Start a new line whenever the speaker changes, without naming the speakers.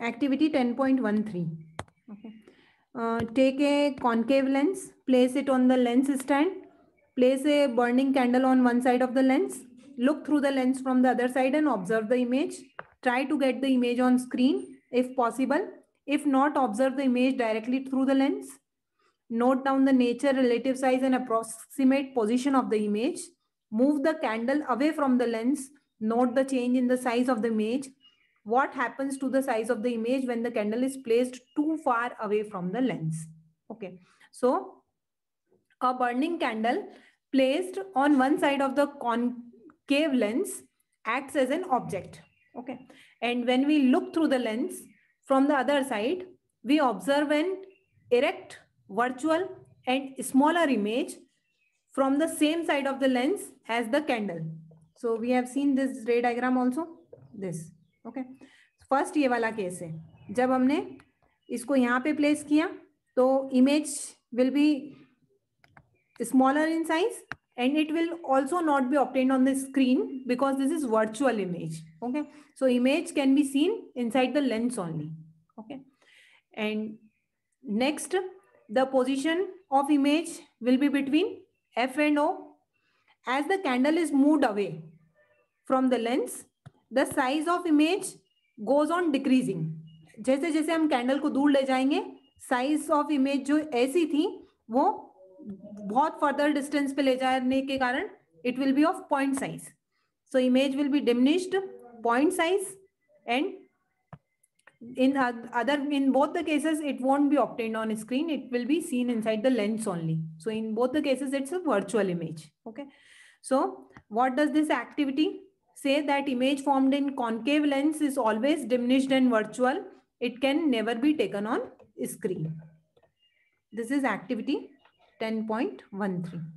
activity 10.13. Okay. Uh, take a concave lens, place it on the lens stand, place a burning candle on one side of the lens, look through the lens from the other side and observe the image. Try to get the image on screen if possible. If not, observe the image directly through the lens. Note down the nature, relative size and approximate position of the image. Move the candle away from the lens. Note the change in the size of the image what happens to the size of the image when the candle is placed too far away from the lens. Okay, so a burning candle placed on one side of the concave lens acts as an object. Okay, and when we look through the lens from the other side, we observe an erect, virtual, and smaller image from the same side of the lens as the candle. So we have seen this ray diagram also, this. Okay first ये वाला case है जब हमने इसको यहाँ पे place किया तो image will be smaller in size and it will also not be obtain on the screen because this is virtual image okay so image can be seen inside the lens only okay and next the position of image will be between F and O as the candle is move away from the lens the size of image goes on decreasing जैसे जैसे हम candle को दूर ले जाएंगे size of image जो ऐसी थी वो बहुत फर्दर डिस्टेंस पे ले जाने के कारण it will be of point size so image will be diminished point size and in other in both the cases it won't be obtain on screen it will be seen inside the lens only so in both the cases it's a virtual image okay so what does this activity say that image formed in concave lens is always diminished and virtual. It can never be taken on screen. This is activity 10.13.